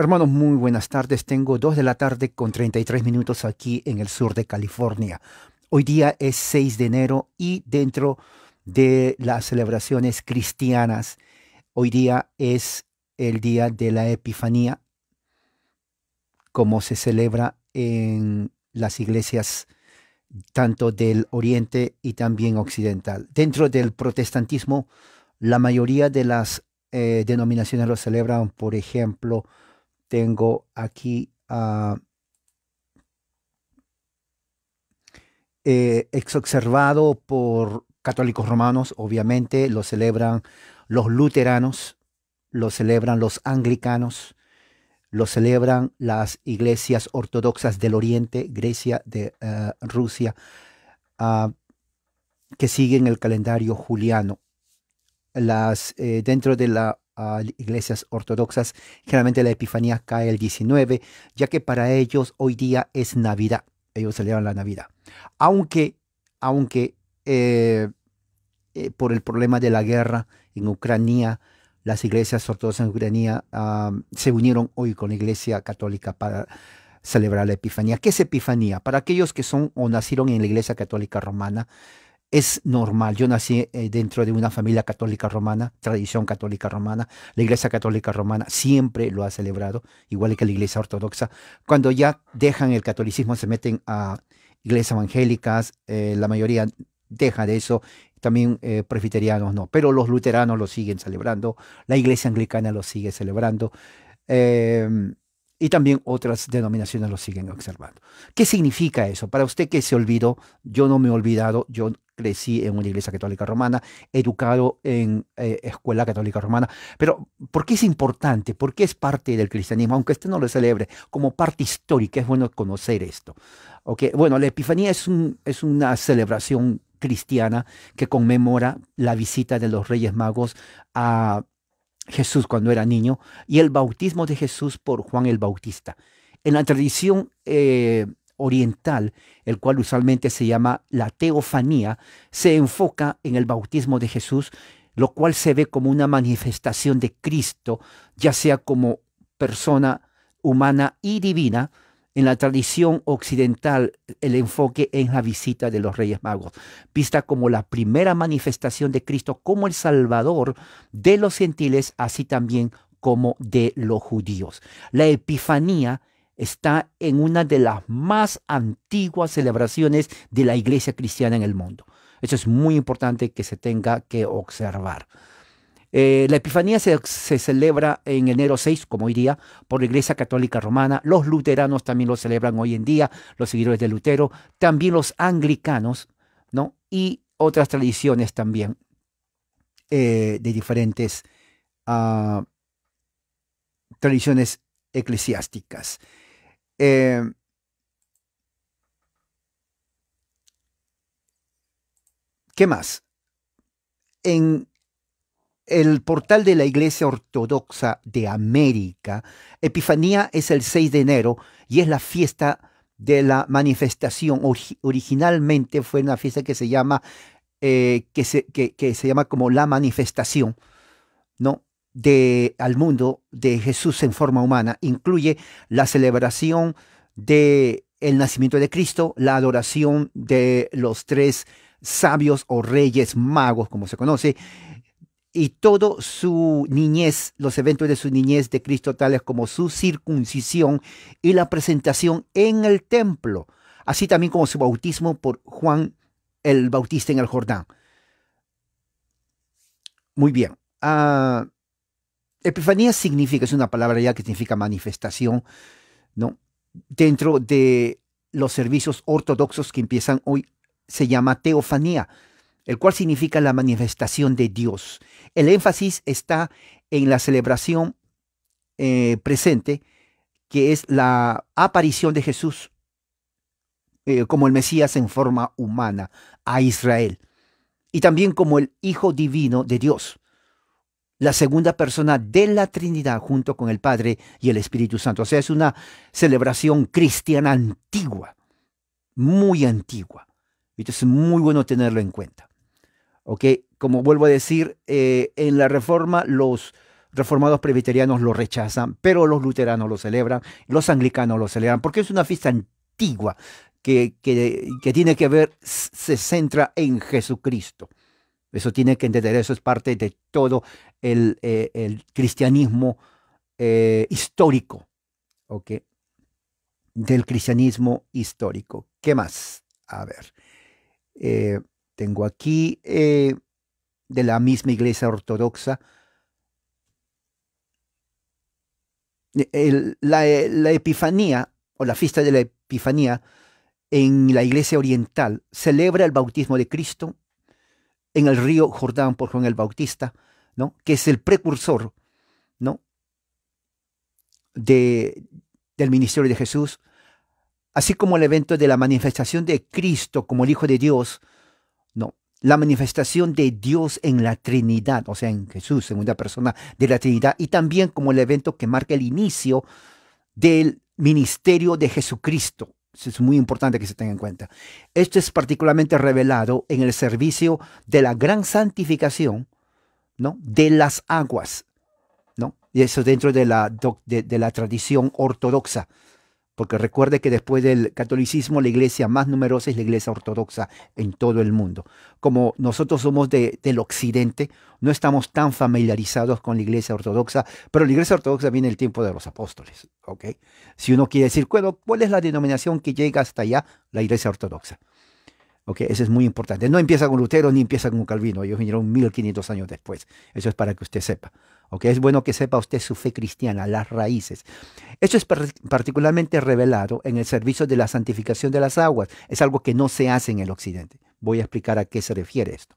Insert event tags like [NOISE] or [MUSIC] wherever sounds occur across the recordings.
Hermanos, muy buenas tardes. Tengo dos de la tarde con 33 minutos aquí en el sur de California. Hoy día es 6 de enero y dentro de las celebraciones cristianas, hoy día es el día de la Epifanía, como se celebra en las iglesias tanto del Oriente y también Occidental. Dentro del protestantismo, la mayoría de las eh, denominaciones lo celebran, por ejemplo, tengo aquí a ah, eh, por católicos romanos, obviamente, lo celebran los luteranos, lo celebran los anglicanos, lo celebran las iglesias ortodoxas del Oriente, Grecia, de eh, Rusia, ah, que siguen el calendario juliano. Las, eh, dentro de la iglesias ortodoxas, generalmente la Epifanía cae el 19, ya que para ellos hoy día es Navidad. Ellos celebran la Navidad. Aunque, aunque eh, eh, por el problema de la guerra en Ucrania, las iglesias ortodoxas en Ucrania se unieron hoy con la Iglesia Católica para celebrar la Epifanía. ¿Qué es Epifanía? Para aquellos que son o nacieron en la Iglesia Católica Romana, es normal. Yo nací eh, dentro de una familia católica romana, tradición católica romana. La iglesia católica romana siempre lo ha celebrado, igual que la iglesia ortodoxa. Cuando ya dejan el catolicismo, se meten a iglesias evangélicas, eh, la mayoría deja de eso. También eh, presbiterianos no, pero los luteranos lo siguen celebrando, la iglesia anglicana lo sigue celebrando. Em, y también otras denominaciones lo siguen observando. ¿Qué significa eso? Para usted que se olvidó, yo no me he olvidado, yo crecí en una iglesia católica romana, educado en eh, escuela católica romana, pero ¿por qué es importante? ¿Por qué es parte del cristianismo? Aunque usted no lo celebre, como parte histórica es bueno conocer esto. Bueno, la Epifanía es, un, es una celebración cristiana que conmemora la visita de los Reyes Magos a Jesús cuando era niño y el bautismo de Jesús por Juan el Bautista. En la tradición eh, oriental, el cual usualmente se llama la teofanía, se enfoca en el bautismo de Jesús, lo cual se ve como una manifestación de Cristo, ya sea como persona humana y divina, en la tradición occidental el enfoque en la visita de los Reyes Magos, vista como la primera manifestación de Cristo como el Salvador de los gentiles, así también como de los judíos. La Epifanía está en una de las más antiguas celebraciones de la iglesia cristiana en el mundo. Eso es muy importante que se tenga que observar. Eh, la Epifanía se, celebra en enero 6, como hoy día, por la Iglesia Católica Romana. Los luteranos también lo celebran hoy en día, los seguidores de Lutero, también los anglicanos, ¿no? Y otras tradiciones también eh, de diferentes ah, tradiciones eclesiásticas. Eh, ¿Qué más? En el portal de la Iglesia Ortodoxa de América. Epifanía es el 6 de enero y es la fiesta de la manifestación. originalmente fue una fiesta que se llama, eh, que, se, se llama como la manifestación, ¿no? De, al mundo de Jesús en forma humana. Incluye la celebración de el nacimiento de Cristo, la adoración de los tres sabios o reyes magos, como se conoce, y todo su niñez, los eventos de su niñez de Cristo, tales como su circuncisión y la presentación en el templo, así también como su bautismo por Juan el Bautista en el Jordán. Muy bien. Ah, epifanía significa, es una palabra ya que significa manifestación, ¿no? Dentro de los servicios ortodoxos que empiezan hoy, se llama teofanía el cual significa la manifestación de Dios. El énfasis está en la celebración eh, presente, que es la aparición de Jesús eh, como el Mesías en forma humana a Israel, y también como el Hijo Divino de Dios, la segunda persona de la Trinidad junto con el Padre y el Espíritu Santo. O sea, es una celebración cristiana antigua, muy antigua. Entonces es muy bueno tenerlo en cuenta. ¿ok? Como vuelvo a decir, eh, en la reforma los reformados presbiterianos lo rechazan, pero los luteranos lo celebran, los anglicanos lo celebran, porque es una fiesta antigua que, que, tiene que ver, se centra en Jesucristo. Eso tiene que entender, eso es parte de todo el, eh, cristianismo eh, histórico, ¿ok? Del cristianismo histórico. ¿Qué más? A ver. Eh, tengo aquí eh, de la misma iglesia ortodoxa. E, eh, la, Epifanía o la fiesta de la Epifanía en la iglesia oriental celebra el bautismo de Cristo en el río Jordán por Juan el Bautista, ¿no? que es el precursor ¿no? de, del ministerio de Jesús, así como el evento de la manifestación de Cristo como el Hijo de Dios no. La manifestación de Dios en la Trinidad, o sea, en Jesús, segunda persona de la Trinidad, y también como el evento que marca el inicio del ministerio de Jesucristo. es muy importante que se tenga en cuenta. Esto es particularmente revelado en el servicio de la gran santificación de las aguas, ¿no? Y eso dentro de la tradición ortodoxa porque recuerde que después del catolicismo la iglesia más numerosa es la iglesia ortodoxa en todo el mundo. Como nosotros somos del occidente, no estamos tan familiarizados con la iglesia ortodoxa, pero la iglesia ortodoxa viene el tiempo de los apóstoles. Si uno quiere decir, bueno, ¿cuál es la denominación que llega hasta allá? La iglesia ortodoxa. eso es muy importante. No empieza con Lutero ni empieza con Calvino. Ellos vinieron 1500 años después. Eso es para que usted sepa es bueno que sepa usted su fe cristiana, las raíces. Esto es particularmente revelado en el servicio de la santificación de las aguas. Es algo que no se hace en el Occidente. Voy a explicar a qué se refiere esto.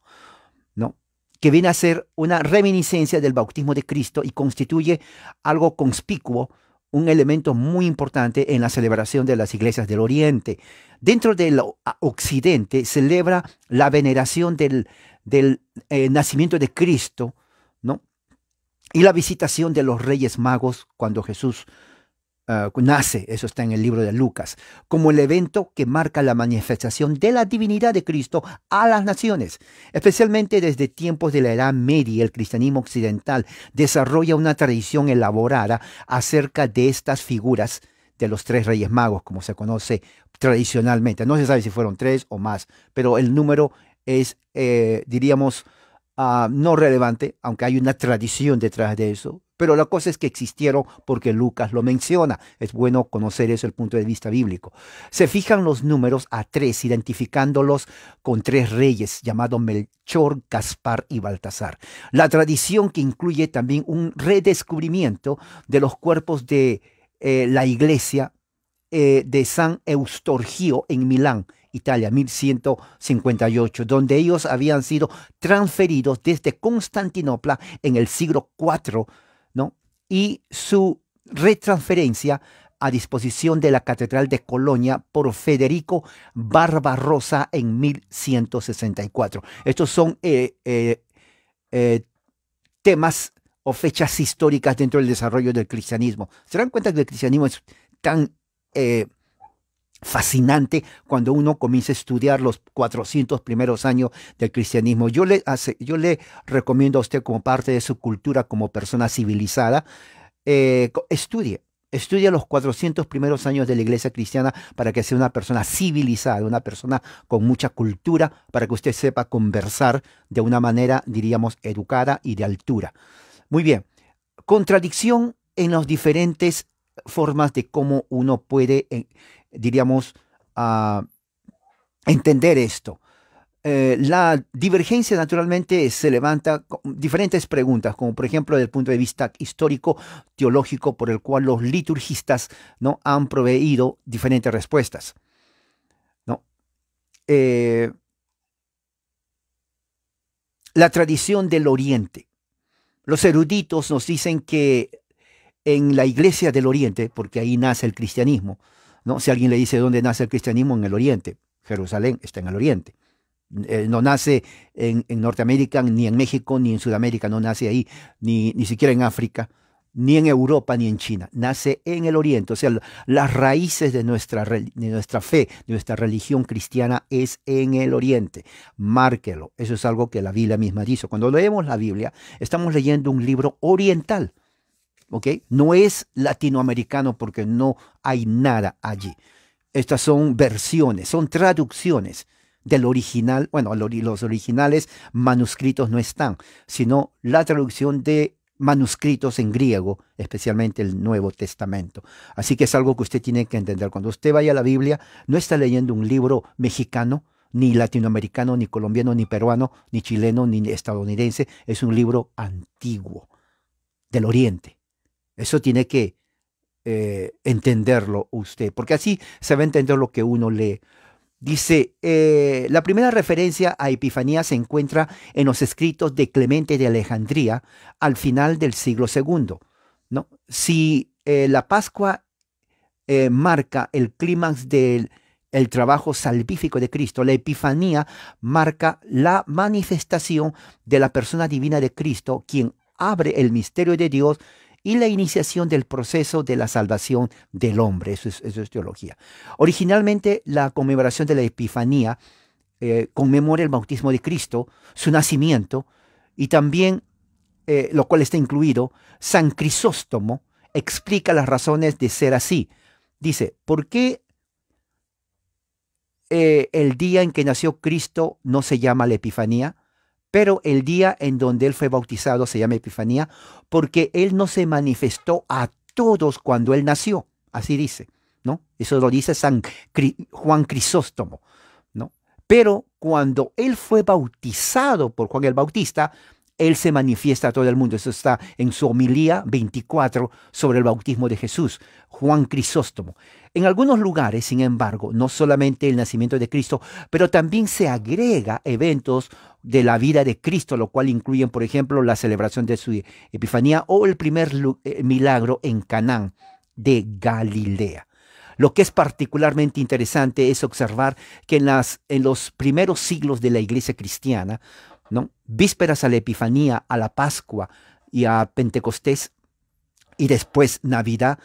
¿no? Que viene a ser una reminiscencia del bautismo de Cristo y constituye algo conspicuo, un elemento muy importante en la celebración de las iglesias del Oriente. Dentro del Occidente celebra la veneración del, eh, nacimiento de Cristo, ¿no? Y la visitación de los reyes magos cuando Jesús ah, nace, eso está en el libro de Lucas, como el evento que marca la manifestación de la divinidad de Cristo a las naciones. Especialmente desde tiempos de la Edad Media, el cristianismo occidental desarrolla una tradición elaborada acerca de estas figuras de los tres reyes magos, como se conoce tradicionalmente. No se sabe si fueron tres o más, pero el número es, eh, diríamos, Ah, no relevante, aunque hay una tradición detrás de eso, pero la cosa es que existieron porque Lucas lo menciona. Es bueno conocer eso desde el punto de vista bíblico. Se fijan los números a tres, identificándolos con tres reyes llamados Melchor, Gaspar y Baltasar. La tradición que incluye también un redescubrimiento de los cuerpos de eh, la iglesia eh, de San Eustorgio en Milán Italia, 1158, donde ellos habían sido transferidos desde Constantinopla en el siglo IV, ¿no? Y su retransferencia a disposición de la Catedral de Colonia por Federico Barbarossa en 1164. Estos son eh, eh, eh, temas o fechas históricas dentro del desarrollo del cristianismo. Se dan cuenta que el cristianismo es tan fascinante cuando uno comienza a estudiar los 400 primeros años del cristianismo. Yo le, yo le recomiendo a usted como parte de su cultura, como persona civilizada, eh, estudie, estudie. los 400 primeros años de la iglesia cristiana para que sea una persona civilizada, una persona con mucha cultura, para que usted sepa conversar de una manera, diríamos, educada y de altura. Muy bien, contradicción en las diferentes formas de cómo uno puede eh, diríamos, a entender esto. Eh, la divergencia naturalmente se levanta con diferentes preguntas, como por ejemplo desde el punto de vista histórico, teológico, por el cual los liturgistas ¿no? han proveído diferentes respuestas. Eh, la tradición del Oriente. Los eruditos nos dicen que en la iglesia del Oriente, porque ahí nace el cristianismo, si alguien le dice dónde nace el cristianismo, en el oriente. Jerusalén está en el oriente. Eh, no nace en, Norteamérica, ni en México, ni en Sudamérica, no nace ahí, ni, ni siquiera en África, ni en Europa, ni en China. Nace en el oriente. O sea, las raíces de nuestra, de nuestra fe, de nuestra religión cristiana es en el oriente. Márquelo. Eso es algo que la Biblia misma dice. Cuando leemos la Biblia, estamos leyendo un libro oriental no es latinoamericano porque no hay nada allí. Estas son versiones, son traducciones del original, bueno, los originales manuscritos no están, sino la traducción de manuscritos en griego, especialmente el Nuevo Testamento. Así que es algo que usted tiene que entender. Cuando usted vaya a la Biblia, no está leyendo un libro mexicano, ni latinoamericano, ni colombiano, ni peruano, ni chileno, ni estadounidense. Es un libro antiguo, del Oriente. Eso tiene que eh, entenderlo usted, porque así se va a entender lo que uno lee. Dice, eh, la primera referencia a Epifanía se encuentra en los escritos de Clemente de Alejandría al final del siglo II. ¿no? Si eh, la Pascua marca el clímax del el trabajo salvífico de Cristo, la Epifanía marca la manifestación de la persona divina de Cristo, quien abre el misterio de Dios y la iniciación del proceso de la salvación del hombre. Eso es, teología. Originalmente, la conmemoración de la Epifanía eh, conmemora el bautismo de Cristo, su nacimiento, y también, eh, lo cual está incluido, San Crisóstomo explica las razones de ser así. Dice, ¿por qué eh, el día en que nació Cristo no se llama la Epifanía? Pero el día en donde él fue bautizado se llama Epifanía porque él no se manifestó a todos cuando él nació. Así dice, ¿no? Eso lo dice San Juan Crisóstomo, ¿no? Pero cuando él fue bautizado por Juan el Bautista, él se manifiesta a todo el mundo. Eso está en su homilía 24 sobre el bautismo de Jesús, Juan Crisóstomo. En algunos lugares, sin embargo, no solamente el nacimiento de Cristo, pero también se agrega eventos de la vida de Cristo, lo cual incluyen, por ejemplo, la celebración de su Epifanía o el primer eh, milagro en Canaán de Galilea. Lo que es particularmente interesante es observar que en, los primeros siglos de la iglesia cristiana, ¿no? vísperas a la Epifanía, a la Pascua y a Pentecostés, y después Navidad,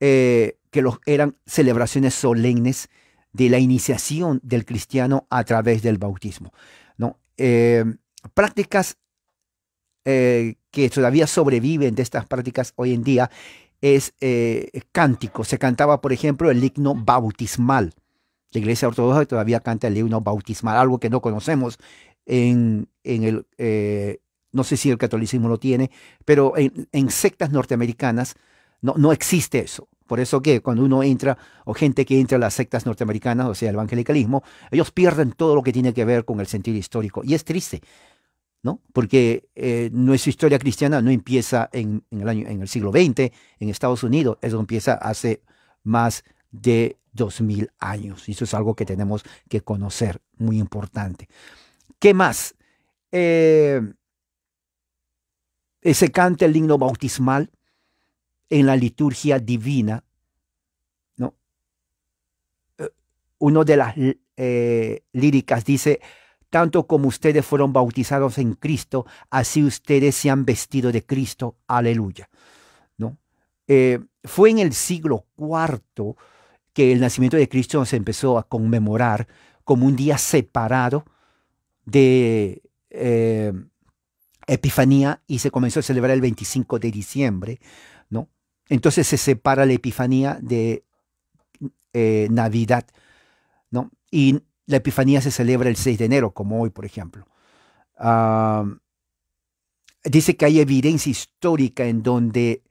eh, que eran celebraciones solemnes de la iniciación del cristiano a través del bautismo. Eh, prácticas eh, que todavía sobreviven de estas prácticas hoy en día es eh, cántico. Se cantaba, por ejemplo, el himno bautismal. La iglesia ortodoxa todavía canta el himno bautismal, algo que no conocemos en, el, no sé si el catolicismo lo tiene, pero en, en sectas norteamericanas no, no existe eso. Por eso que cuando uno entra, o gente que entra a las sectas norteamericanas, o sea, el evangelicalismo, ellos pierden todo lo que tiene que ver con el sentido histórico. Y es triste, ¿no? Porque eh, nuestra historia cristiana no empieza en, el año, en el siglo XX, en Estados Unidos, eso empieza hace más de dos 2000 años. Y eso es algo que tenemos que conocer, muy importante. ¿Qué más? Eh, ese cante el himno bautismal en la liturgia divina. ¿no? Eh, Una de las eh, líricas dice, tanto como ustedes fueron bautizados en Cristo, así ustedes se han vestido de Cristo. Aleluya. ¿no? Eh, fue en el siglo IV que el nacimiento de Cristo se empezó a conmemorar como un día separado de Epifanía y se comenzó a celebrar el 25 de diciembre entonces se separa la Epifanía de eh, Navidad, ¿no? Y la Epifanía se celebra el 6 de enero, como hoy, por ejemplo. dice que hay evidencia histórica en donde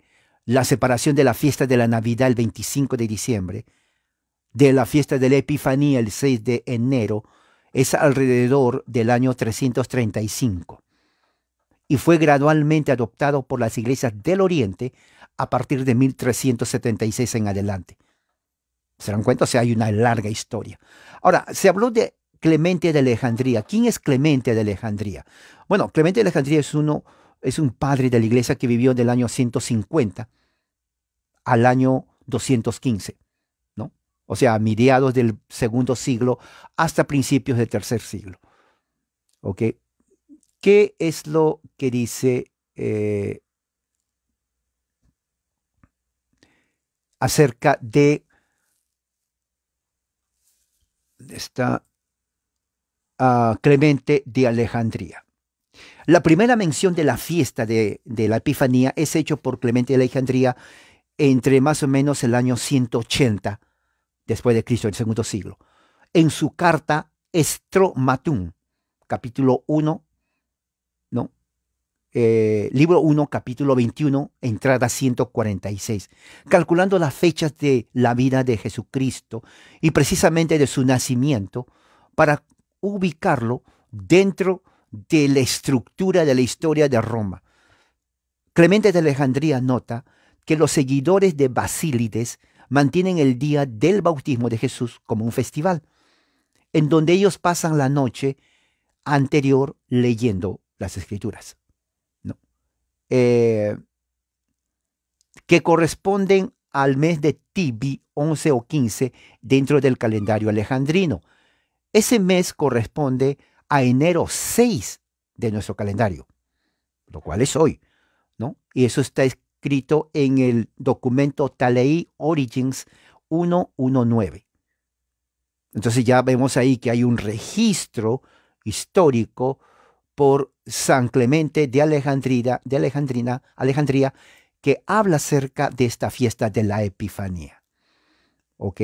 la separación de la fiesta de la Navidad el 25 de diciembre de la fiesta de la Epifanía el 6 de enero es alrededor del año 335 y fue gradualmente adoptado por las iglesias del Oriente a partir de 1376 en adelante. ¿Se dan cuenta? O sea, hay una larga historia. Ahora, se habló de Clemente de Alejandría. ¿Quién es Clemente de Alejandría? Bueno, Clemente de Alejandría es, uno, es un padre de la iglesia que vivió del año 150 al año 215, ¿no? O sea, mediados del segundo siglo hasta principios del tercer siglo. ¿Ok? ¿Qué es lo que dice eh, acerca de esta, a ah, Clemente de Alejandría. La primera mención de la fiesta de, la Epifanía es hecho por Clemente de Alejandría entre más o menos el año 180 después de Cristo, el segundo siglo, en su carta Estromatum, capítulo 1, ¿no? Eh, libro 1, capítulo 21, entrada 146, calculando las fechas de la vida de Jesucristo y precisamente de su nacimiento para ubicarlo dentro de la estructura de la historia de Roma. Clemente de Alejandría nota que los seguidores de Basílides mantienen el día del bautismo de Jesús como un festival, en donde ellos pasan la noche anterior leyendo las escrituras. Eh, que corresponden al mes de Tibi, 11 o 15, dentro del calendario alejandrino. Ese mes corresponde a enero 6 de nuestro calendario, lo cual es hoy, ¿no? Y eso está escrito en el documento Talei Origins 119. Entonces ya vemos ahí que hay un registro histórico por San Clemente de Alejandría, de Alejandrina, Alejandría, que habla acerca de esta fiesta de la Epifanía. ¿Ok?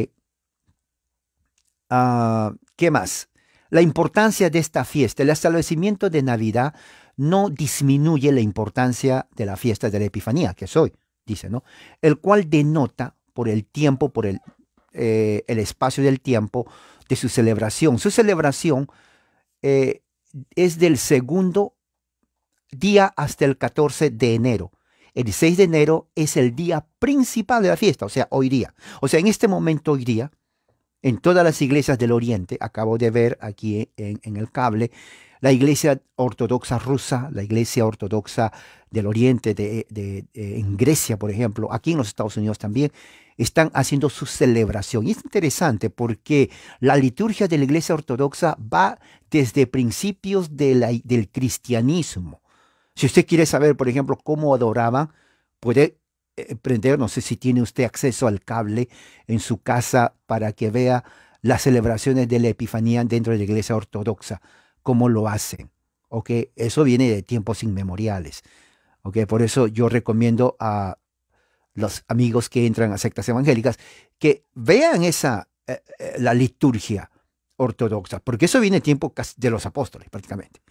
Ah, ¿Qué más? La importancia de esta fiesta, el establecimiento de Navidad no disminuye la importancia de la fiesta de la Epifanía, que es hoy, dice, ¿no? El cual denota por el tiempo, por el, eh, espacio del tiempo de su celebración. Su celebración eh, es del segundo día hasta el 14 de enero. El 6 de enero es el día principal de la fiesta, o sea, hoy día. O sea, en este momento hoy día, en todas las iglesias del Oriente, acabo de ver aquí en, en el cable, la iglesia ortodoxa rusa, la iglesia ortodoxa del Oriente, de, eh, en Grecia, por ejemplo, aquí en los Estados Unidos también, están haciendo su celebración. Y es interesante porque la liturgia de la iglesia ortodoxa va desde principios del cristianismo. Si usted quiere saber, por ejemplo, cómo adoraban, puede eh, prender, no sé si tiene usted acceso al cable en su casa para que vea las celebraciones de la Epifanía dentro de la iglesia ortodoxa cómo lo hacen. Eso viene de tiempos inmemoriales. Por eso yo recomiendo a los amigos que entran a sectas evangélicas que vean esa, eh, eh, la liturgia ortodoxa, porque eso viene de tiempo de los apóstoles prácticamente.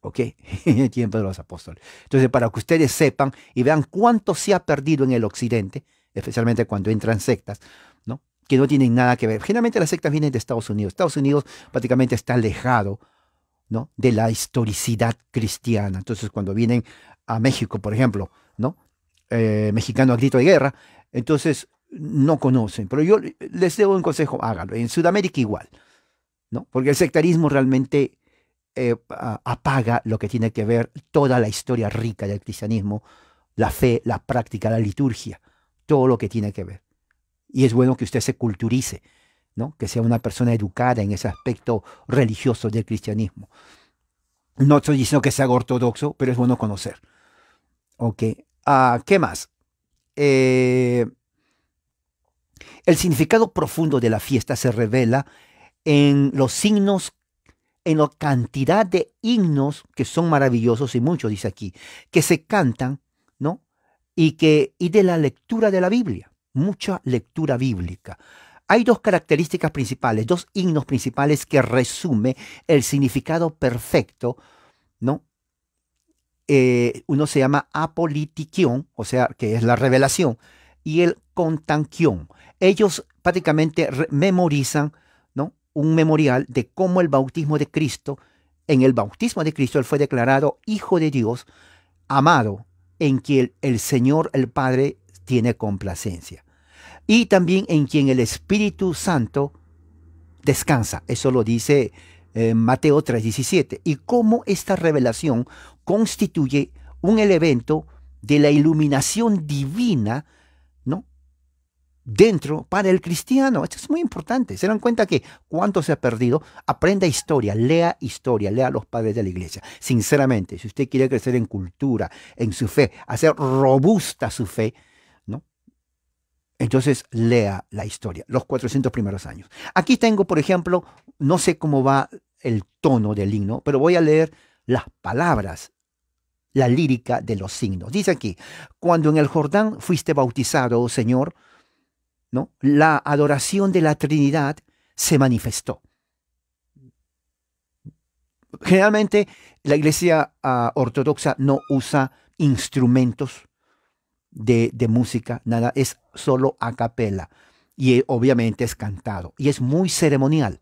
¿Ok? [LAUGHS] el tiempo de los apóstoles. Entonces, para que ustedes sepan y vean cuánto se ha perdido en el occidente, especialmente cuando entran sectas, ¿no? Que no tienen nada que ver. Generalmente las sectas vienen de Estados Unidos. Estados Unidos prácticamente está alejado ¿no? de la historicidad cristiana. Entonces, cuando vienen a México, por ejemplo, ¿no? Eh, mexicano a grito de guerra, entonces no conocen. Pero yo les debo un consejo, háganlo, En Sudamérica igual, ¿no? Porque el sectarismo realmente eh, apaga lo que tiene que ver toda la historia rica del cristianismo, la fe, la práctica, la liturgia, todo lo que tiene que ver. Y es bueno que usted se culturice que sea una persona educada en ese aspecto religioso del cristianismo. No estoy diciendo que sea ortodoxo, pero es bueno conocer. Ok, ah, ¿qué más? Eh, el significado profundo de la fiesta se revela en los signos, en la cantidad de himnos que son maravillosos y muchos, dice aquí, que se cantan, ¿no? Y, que, y de la lectura de la Biblia, mucha lectura bíblica. Hay dos características principales, dos himnos principales que resume el significado perfecto, ¿no? Eh, uno se llama apolitikion, o sea, que es la revelación, y el contanquion. Ellos prácticamente memorizan, ¿no? Un memorial de cómo el bautismo de Cristo, en el bautismo de Cristo, él fue declarado hijo de Dios, amado, en quien el Señor, el Padre, tiene complacencia y también en quien el Espíritu Santo descansa. Eso lo dice eh, Mateo 3:17. Y cómo esta revelación constituye un elemento de la iluminación divina, ¿no? Dentro para el cristiano. Esto es muy importante. Se dan cuenta que cuánto se ha perdido. Aprenda historia, lea historia, lea a los padres de la iglesia. Sinceramente, si usted quiere crecer en cultura, en su fe, hacer robusta su fe, entonces lea la historia, los 400 primeros años. Aquí tengo, por ejemplo, no sé cómo va el tono del himno, pero voy a leer las palabras, la lírica de los signos. Dice aquí, cuando en el Jordán fuiste bautizado, oh Señor, ¿no? la adoración de la Trinidad se manifestó. Generalmente la iglesia ah, ortodoxa no usa instrumentos de, música, nada, es solo a capela y eh, obviamente es cantado y es muy ceremonial.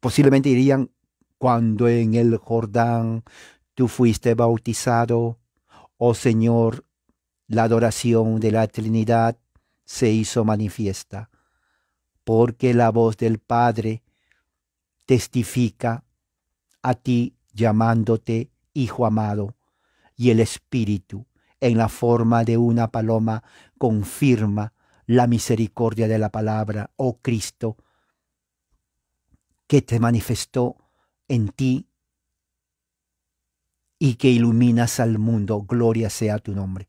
Posiblemente dirían, cuando en el Jordán tú fuiste bautizado, oh Señor, la adoración de la Trinidad se hizo manifiesta, porque la voz del Padre testifica a ti llamándote Hijo amado, y el Espíritu en la forma de una paloma confirma la misericordia de la palabra, oh Cristo, que te manifestó en ti y que iluminas al mundo. Gloria sea tu nombre.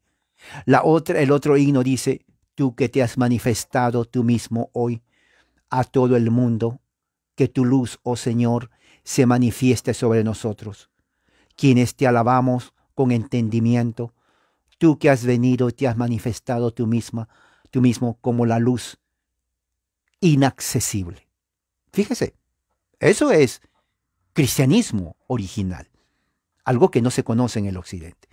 La otra, el otro himno dice, tú que te has manifestado tú mismo hoy a todo el mundo, que tu luz, oh Señor, se manifieste sobre nosotros, quienes te alabamos con entendimiento, tú que has venido te has manifestado tú misma, tú mismo como la luz inaccesible. Fíjese, eso es cristianismo original, algo que no se conoce en el occidente.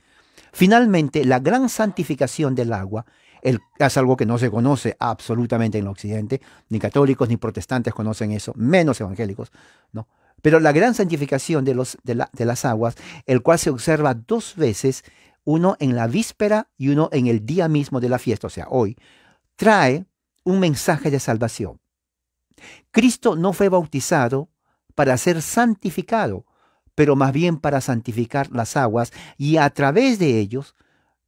Finalmente, la gran santificación del agua es algo que no se conoce absolutamente en el occidente, ni católicos ni protestantes conocen eso, menos evangélicos, ¿no? Pero la gran santificación de, de las aguas, el cual se observa dos veces uno en la víspera y uno en el día mismo de la fiesta, o sea, hoy, trae un mensaje de salvación. Cristo no fue bautizado para ser santificado, pero más bien para santificar las aguas y a través de ellos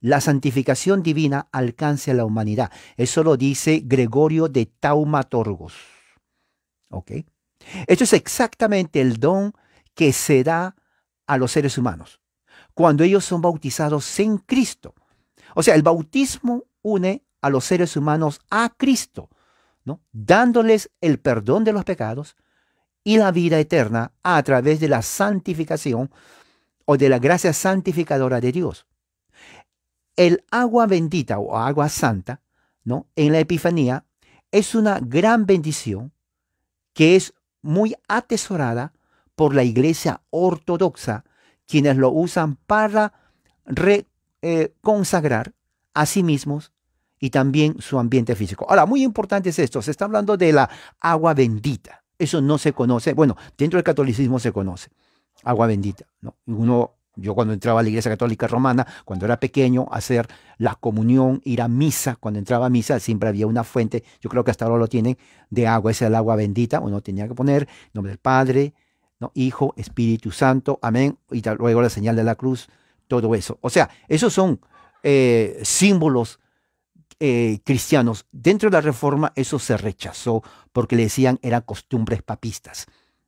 la santificación divina alcance a la humanidad. Eso lo dice Gregorio de Taumatorgos. ¿Ok? Esto es exactamente el don que se da a los seres humanos cuando ellos son bautizados en Cristo. O sea, el bautismo une a los seres humanos a Cristo, ¿no? dándoles el perdón de los pecados y la vida eterna a través de la santificación o de la gracia santificadora de Dios. El agua bendita o agua santa, ¿no? En la Epifanía es una gran bendición que es muy atesorada por la Iglesia ortodoxa quienes lo usan para eh, consagrar a sí mismos y también su ambiente físico. Ahora, muy importante es esto, se está hablando de la agua bendita. Eso no se conoce, bueno, dentro del catolicismo se conoce, agua bendita. ¿no? Uno yo cuando entraba a la iglesia católica romana, cuando era pequeño, hacer la comunión, ir a misa, cuando entraba a misa siempre había una fuente, yo creo que hasta ahora lo tienen, de agua, esa es el agua bendita, uno tenía que poner nombre del Padre, Hijo, Espíritu Santo, amén, y luego la señal de la cruz, todo eso. O sea, esos son eh, símbolos eh, cristianos. Dentro de la reforma eso se rechazó porque le decían eran costumbres papistas,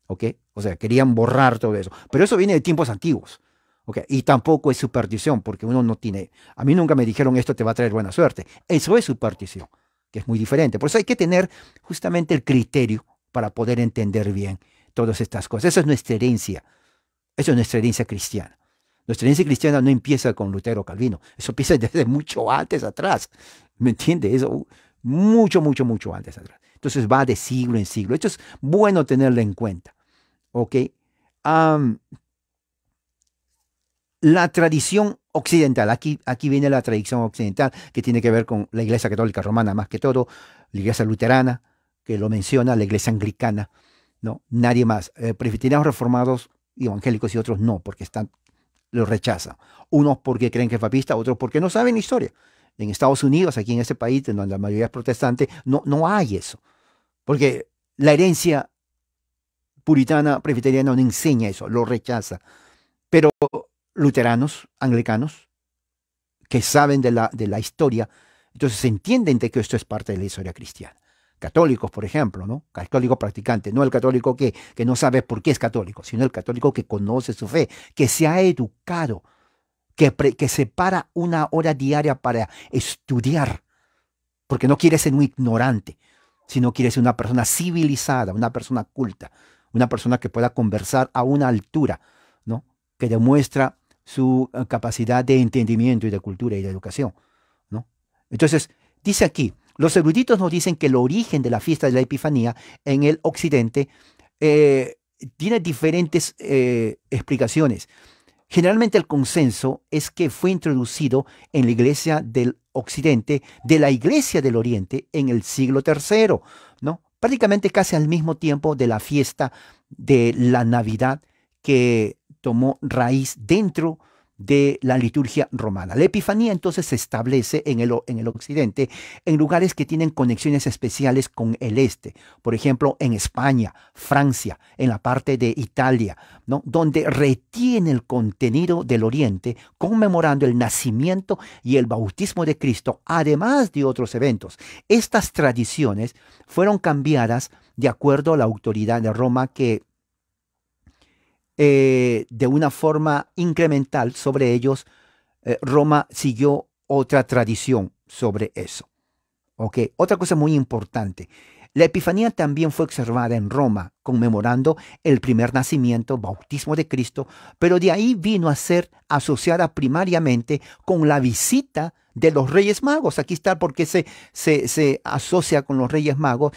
¿ok? O sea, querían borrar todo eso. Pero eso viene de tiempos antiguos. Okay. Y tampoco es superstición, porque uno no tiene... A mí nunca me dijeron esto te va a traer buena suerte. Eso es superstición, que es muy diferente. Por eso hay que tener justamente el criterio para poder entender bien todas estas cosas. Esa es nuestra herencia. Esa es nuestra herencia cristiana. Nuestra herencia cristiana no empieza con Lutero Calvino. Eso empieza [LAUGHS] desde mucho antes atrás. ¿Me entiendes? Eso uh, mucho, mucho, mucho antes atrás. Entonces va de siglo en siglo. Esto es bueno tenerlo en cuenta. ¿Ok? la tradición occidental, aquí, aquí viene la tradición occidental que tiene que ver con la Iglesia Católica Romana más que todo, la Iglesia Luterana, que lo menciona, la Iglesia Anglicana, ¿no? Nadie más. Eh, presbiterianos reformados y evangélicos y otros no, porque están, lo rechazan. Unos porque creen que es papista, otros porque no saben historia. En Estados Unidos, aquí en este país, donde la mayoría es protestante, no, no hay eso. Porque la herencia puritana presbiteriana no enseña eso, lo rechaza. Pero luteranos, anglicanos, que saben de la, de la historia, entonces entienden de que esto es parte de la historia cristiana católicos, por ejemplo, ¿no? Católico practicante, no el católico que, que no sabe por qué es católico, sino el católico que conoce su fe, que se ha educado, que, que separa una hora diaria para estudiar, porque no quiere ser un ignorante, sino quiere ser una persona civilizada, una persona culta, una persona que pueda conversar a una altura, ¿no? Que demuestra su eh, capacidad de entendimiento y de cultura y de educación, ¿no? Entonces, dice aquí, los eruditos nos dicen que el origen de la fiesta de la Epifanía en el Occidente eh, tiene diferentes eh, explicaciones. Generalmente el consenso es que fue introducido en la iglesia del Occidente de la iglesia del Oriente en el siglo III, ¿no? prácticamente casi al mismo tiempo de la fiesta de la Navidad que tomó raíz dentro de de la liturgia romana. La Epifanía entonces se establece en el, en el occidente, en lugares que tienen conexiones especiales con el este, por ejemplo, en España, Francia, en la parte de Italia, ¿no? donde retiene el contenido del oriente, conmemorando el nacimiento y el bautismo de Cristo, además de otros eventos. Estas tradiciones fueron cambiadas de acuerdo a la autoridad de Roma que eh, de una forma incremental sobre ellos, eh, Roma siguió otra tradición sobre eso. Otra cosa muy importante. La Epifanía también fue observada en Roma, conmemorando el primer nacimiento, bautismo de Cristo, pero de ahí vino a ser asociada primariamente con la visita de los Reyes Magos. Aquí está porque se, se, asocia con los Reyes Magos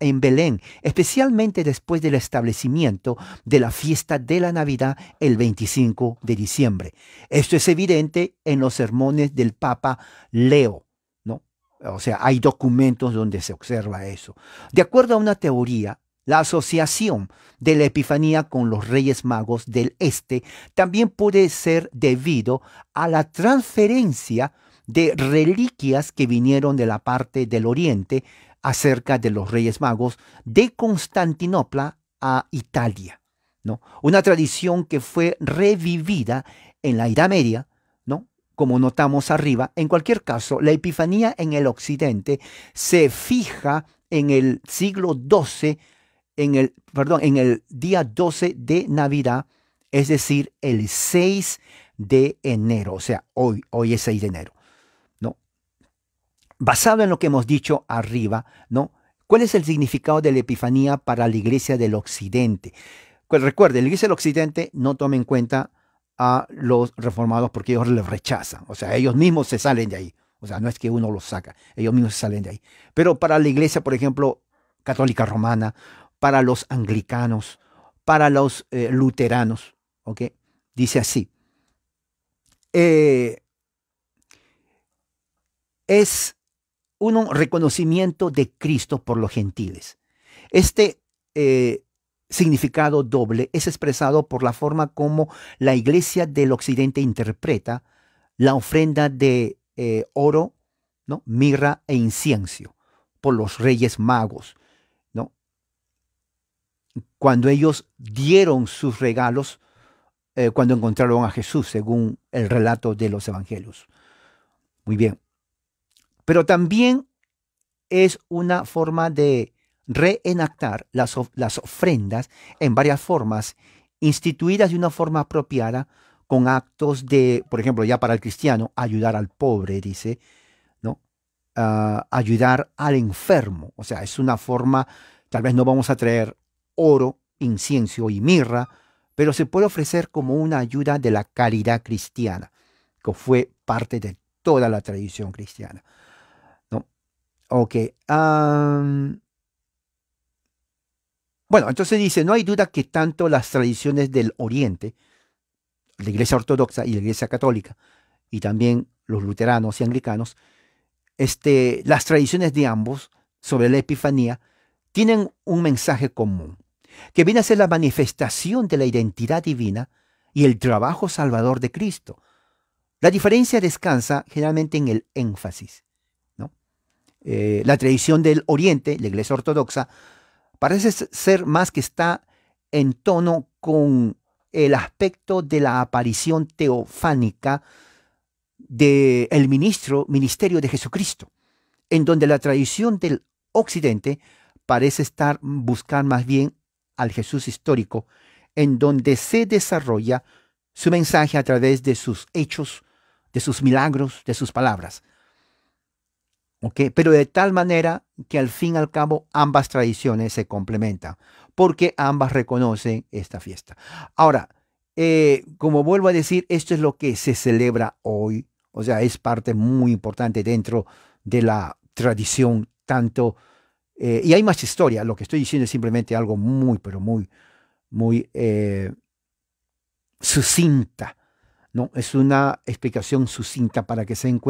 en Belén, especialmente después del establecimiento de la fiesta de la Navidad el 25 de diciembre. Esto es evidente en los sermones del Papa Leo. ¿no? O sea, hay documentos donde se observa eso. De acuerdo a una teoría, la asociación de la Epifanía con los Reyes Magos del Este también puede ser debido a la transferencia de reliquias que vinieron de la parte del oriente acerca de los Reyes Magos de Constantinopla a Italia. ¿no? Una tradición que fue revivida en la Edad Media, ¿no? como notamos arriba. En cualquier caso, la Epifanía en el Occidente se fija en el siglo XII, en el, perdón, en el día 12 de Navidad, es decir, el 6 de enero, o sea, hoy, hoy es 6 de enero basado en lo que hemos dicho arriba, ¿no? ¿Cuál es el significado de la Epifanía para la Iglesia del Occidente? Pues recuerden, la Iglesia del Occidente no toma en cuenta a los reformados porque ellos les rechazan, o sea, ellos mismos se salen de ahí. O sea, no es que uno los saca, ellos mismos se salen de ahí. Pero para la iglesia, por ejemplo, católica romana, para los anglicanos, para los eh, luteranos, ¿ok? Dice así. Eh, es un reconocimiento de Cristo por los gentiles. Este eh, significado doble es expresado por la forma como la iglesia del occidente interpreta la ofrenda de eh, oro, ¿no? mirra e incienso por los reyes magos. ¿no? Cuando ellos dieron sus regalos, eh, cuando encontraron a Jesús, según el relato de los evangelios. Muy bien. Pero también es una forma de reenactar las, ofrendas en varias formas, instituidas de una forma apropiada con actos de, por ejemplo, ya para el cristiano, ayudar al pobre, dice, ¿no? Ah, ayudar al enfermo. O sea, es una forma, tal vez no vamos a traer oro, incienso y mirra, pero se puede ofrecer como una ayuda de la caridad cristiana, que fue parte de toda la tradición cristiana. Ok. bueno, entonces dice, no hay duda que tanto las tradiciones del Oriente, la Iglesia Ortodoxa y la Iglesia Católica, y también los luteranos y anglicanos, este, las tradiciones de ambos sobre la Epifanía tienen un mensaje común, que viene a ser la manifestación de la identidad divina y el trabajo salvador de Cristo. La diferencia descansa generalmente en el énfasis. Eh, la tradición del Oriente, la Iglesia Ortodoxa, parece ser más que está en tono con el aspecto de la aparición teofánica del ministro, ministerio de Jesucristo, en donde la tradición del Occidente parece estar buscar más bien al Jesús histórico, en donde se desarrolla su mensaje a través de sus hechos, de sus milagros, de sus palabras. Pero de tal manera que al fin y al cabo ambas tradiciones se complementan, porque ambas reconocen esta fiesta. Ahora, eh, como vuelvo a decir, esto es lo que se celebra hoy, o sea, es parte muy importante dentro de la tradición, tanto... Eh, y hay más historia, lo que estoy diciendo es simplemente algo muy, pero muy, muy eh, sucinta, ¿no? Es una explicación sucinta para que se den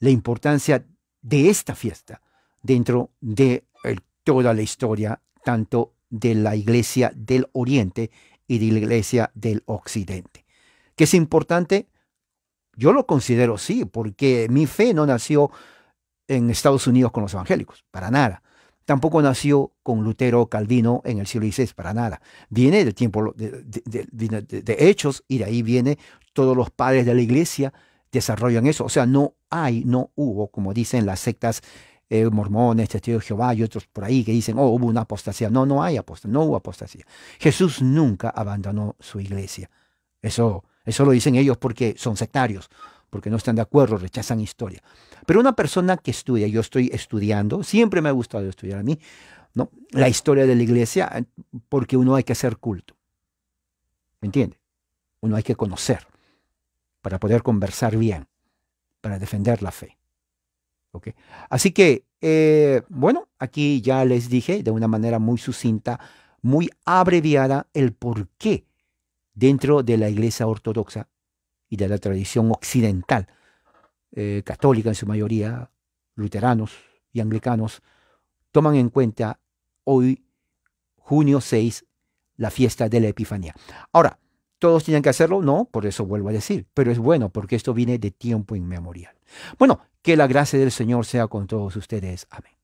la importancia de esta fiesta dentro de toda la historia, tanto de la iglesia del Oriente y de la iglesia del Occidente. ¿Qué es importante? Yo lo considero sí, porque mi fe no nació en Estados Unidos con los evangélicos, para nada. Tampoco nació con Lutero Calvino en el siglo XVI, para nada. Viene del tiempo de, de hechos y de ahí viene todos los padres de la iglesia desarrollan eso. O sea, no hay, no hubo, como dicen las sectas eh, mormones, testigos de Jehová y otros por ahí que dicen, oh, hubo una apostasía. No, no hay apostasía, no hubo apostasía. Jesús nunca abandonó su iglesia. Eso, eso lo dicen ellos porque son sectarios, porque no están de acuerdo, rechazan historia. Pero una persona que estudia, yo estoy estudiando, siempre me ha gustado estudiar a mí, ¿no? la historia de la iglesia, eh, porque uno hay que hacer culto. ¿Me entiende? Uno hay que conocer para poder conversar bien, para defender la fe. Así que, eh, bueno, aquí ya les dije de una manera muy sucinta, muy abreviada, el por qué dentro de la Iglesia Ortodoxa y de la tradición occidental, eh, católica en su mayoría, luteranos y anglicanos, toman en cuenta hoy, junio 6, la fiesta de la Epifanía. Ahora, todos tienen que hacerlo, no, por eso vuelvo a decir, pero es bueno porque esto viene de tiempo inmemorial. Bueno, que la gracia del Señor sea con todos ustedes. Amén.